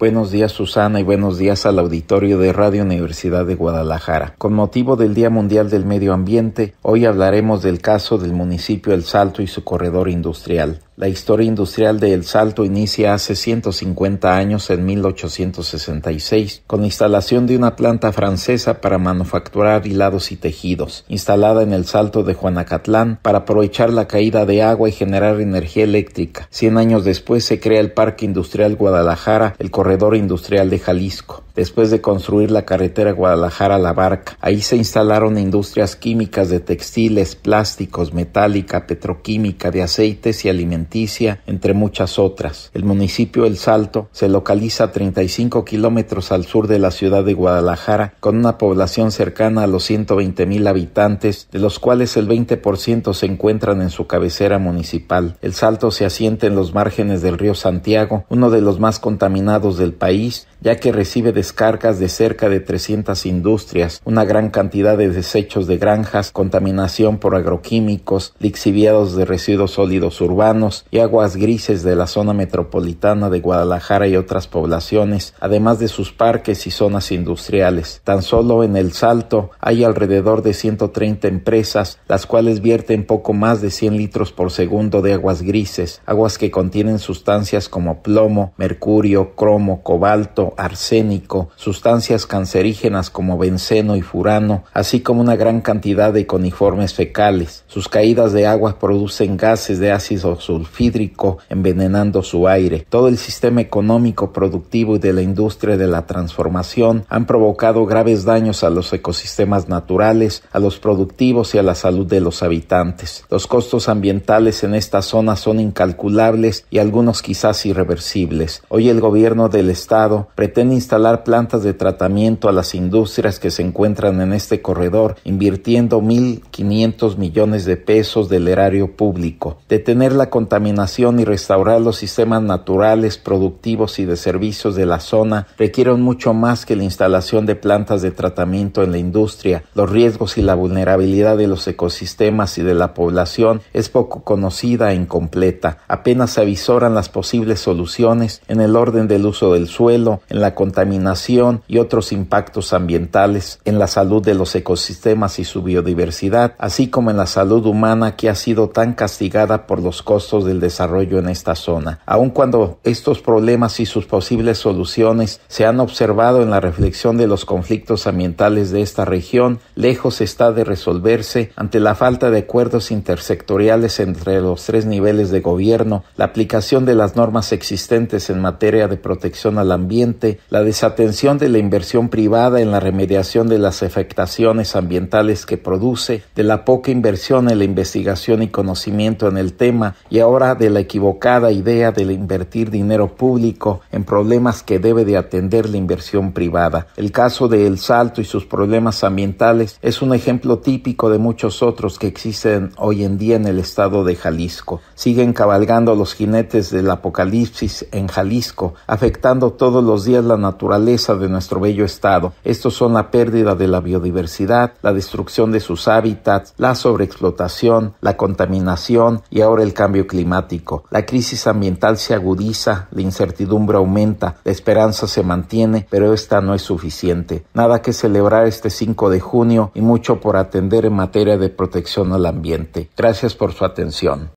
Buenos días Susana y buenos días al auditorio de Radio Universidad de Guadalajara. Con motivo del Día Mundial del Medio Ambiente, hoy hablaremos del caso del municipio El Salto y su corredor industrial. La historia industrial de El Salto inicia hace 150 años en 1866 con instalación de una planta francesa para manufacturar hilados y tejidos, instalada en El Salto de Juanacatlán para aprovechar la caída de agua y generar energía eléctrica. Cien años después se crea el Parque Industrial Guadalajara, el Corredor Industrial de Jalisco después de construir la carretera Guadalajara-La Barca. Ahí se instalaron industrias químicas de textiles, plásticos, metálica, petroquímica, de aceites y alimentos entre muchas otras. El municipio El Salto se localiza a 35 kilómetros al sur de la ciudad de Guadalajara, con una población cercana a los 120 mil habitantes, de los cuales el 20% se encuentran en su cabecera municipal. El Salto se asienta en los márgenes del río Santiago, uno de los más contaminados del país, ya que recibe descargas de cerca de 300 industrias, una gran cantidad de desechos de granjas, contaminación por agroquímicos, lixiviados de residuos sólidos urbanos y aguas grises de la zona metropolitana de Guadalajara y otras poblaciones, además de sus parques y zonas industriales. Tan solo en El Salto hay alrededor de 130 empresas, las cuales vierten poco más de 100 litros por segundo de aguas grises, aguas que contienen sustancias como plomo, mercurio, cromo, cobalto, arsénico, sustancias cancerígenas como benceno y furano, así como una gran cantidad de coniformes fecales. Sus caídas de aguas producen gases de ácido sulfídrico envenenando su aire. Todo el sistema económico, productivo y de la industria de la transformación han provocado graves daños a los ecosistemas naturales, a los productivos y a la salud de los habitantes. Los costos ambientales en esta zona son incalculables y algunos quizás irreversibles. Hoy el gobierno del estado pretende instalar plantas de tratamiento a las industrias que se encuentran en este corredor, invirtiendo 1.500 millones de pesos del erario público, detener la contaminación y restaurar los sistemas naturales, productivos y de servicios de la zona requieren mucho más que la instalación de plantas de tratamiento en la industria. Los riesgos y la vulnerabilidad de los ecosistemas y de la población es poco conocida e incompleta. Apenas se avisoran las posibles soluciones en el orden del uso del suelo, en la contaminación y otros impactos ambientales, en la salud de los ecosistemas y su biodiversidad, así como en la salud humana que ha sido tan castigada por los costos del desarrollo en esta zona. Aun cuando estos problemas y sus posibles soluciones se han observado en la reflexión de los conflictos ambientales de esta región, lejos está de resolverse ante la falta de acuerdos intersectoriales entre los tres niveles de gobierno, la aplicación de las normas existentes en materia de protección al ambiente, la desatención de la inversión privada en la remediación de las afectaciones ambientales que produce, de la poca inversión en la investigación y conocimiento en el tema y ahora de la equivocada idea de invertir dinero público en problemas que debe de atender la inversión privada. El caso de El Salto y sus problemas ambientales es un ejemplo típico de muchos otros que existen hoy en día en el estado de Jalisco. Siguen cabalgando los jinetes del apocalipsis en Jalisco, afectando todos los es la naturaleza de nuestro bello estado. Estos son la pérdida de la biodiversidad, la destrucción de sus hábitats, la sobreexplotación, la contaminación y ahora el cambio climático. La crisis ambiental se agudiza, la incertidumbre aumenta, la esperanza se mantiene, pero esta no es suficiente. Nada que celebrar este 5 de junio y mucho por atender en materia de protección al ambiente. Gracias por su atención.